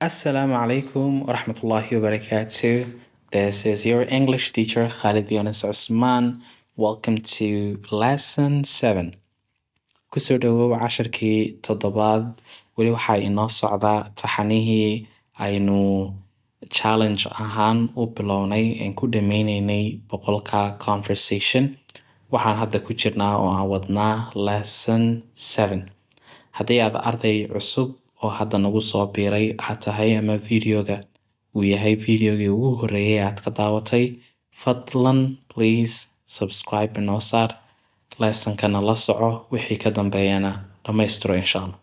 Assalamu alaikum warahmatullahi wabarakatuh. This is your English teacher Khalid Yunus Osman. Welcome to Lesson 7. Kusoo dhawow casharkii toddobaad weli waxaa inoo socda taxanihii aynu challenge ahaan u bilownay aan ku dhameyneynay boqolka conversation waxaan hadda ku jirnaa oo aan wadnaa lesson seven haddii aad arday cusub oo hadda nagu soo biiray aad tahay ama videoga uu yahay videogii ugu horeeyay aad ka daawatay fadlan please subscribe inoo saar leesankana la soco wixii ka dambeeyana dhammaystiro insha allah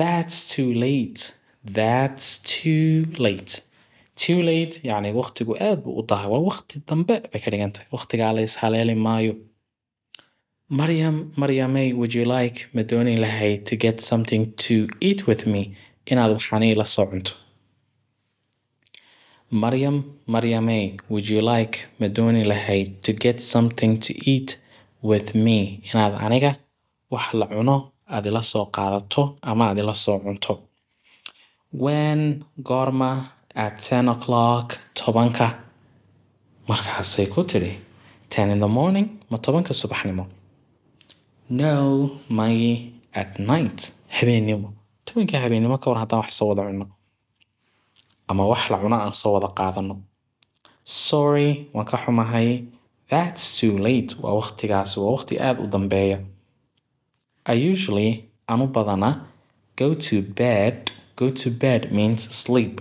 that's too late that's too late too late yacni waqtigu aad buu u dahay waa waqti dambe bay ka dhigan tahay waqtigaa la is maayo Maryam Maryamey, would you like ma dooni lahayd to get something to eat with me inaad waxaan ila soo cunto? Maryam Maryamey, would you like ma dooni lahayd to get something to eat with me inaad aniga wax la cuno aad ila soo qaadato ama aad ila soo cunto? When goorma at ten o'clock tobanka markaasay ku tidhi ten in the morning ma tobanka subaxnimo now my at night habeennimo tobanka habeenimo kahor hadaan wax soo wada cuno ama wax lacuno aan soo wada qaadano sorry waan ka xumahay that's too late waa waqtigaasi waa waqti aad u dambeeya I usually anu badana go to bed go to bed means sleep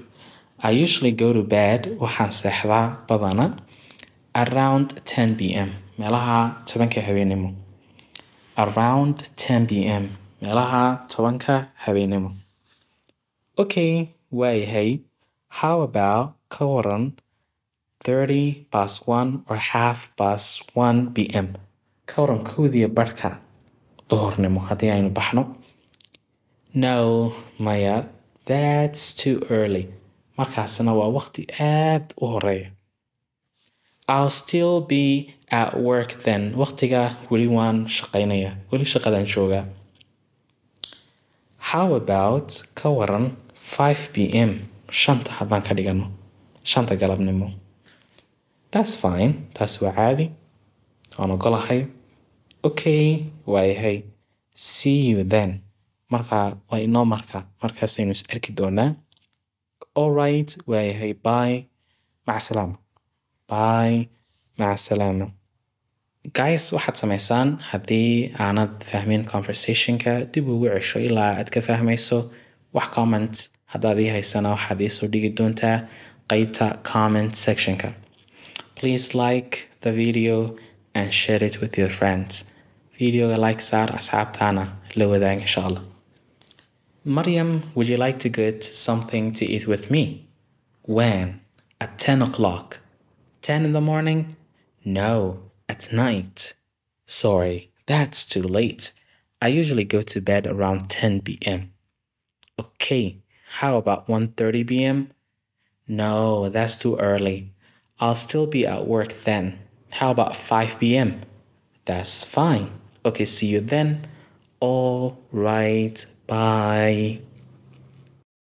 I usually go to bed waxaan seexdaa badana around 10 pm meelaha tobanka habeenimo around ten pm meelaha tobanka habeenimo. Okay, yahay How about ka waran thirty past one or half past one m Ka waran kowdii barhka duhurnimo haddii aynu baxno. No, maya. That's too early. Markaasina waa waqti aad u horeeya. I'll still be at work then. Waqtigaa weli waan shaqaynayaa. Weli shaqadaan joogaa. How about ka waran 5pm shanta hadaan ka dhigano. Shanta galabnimo. That's fine. Taas waa caadi. Waan ogolahay. Okay, waayahay. See you then. Markaa waa inoo marka Markaasaynu is arki doonaa. All right, waayahay. Bye. Mac salaama. Bye. Maca salama. Guys, waxaad samaysaan haddii aanad fahmin conversationka dib ugu cesho ilaa aad ka fahmayso. Wax comment haddaad ii haysana waxaad ii soo dhigi doontaa qaybta comment sectionka. Please like the video and share it with your friends. Videoga like saar asxaabtaana la wadaag insha Allah. Maryam, would you like to get something to eat with me? When? At 10 o'clock. 10 in the morning? No, at night. Sorry, that's too late. I usually go to bed around 10 p.m. Okay, how about 1:30 p.m.? No, that's too early. I'll still be at work then. How about 5 p.m.? That's fine. Okay, see you then. All right, bye.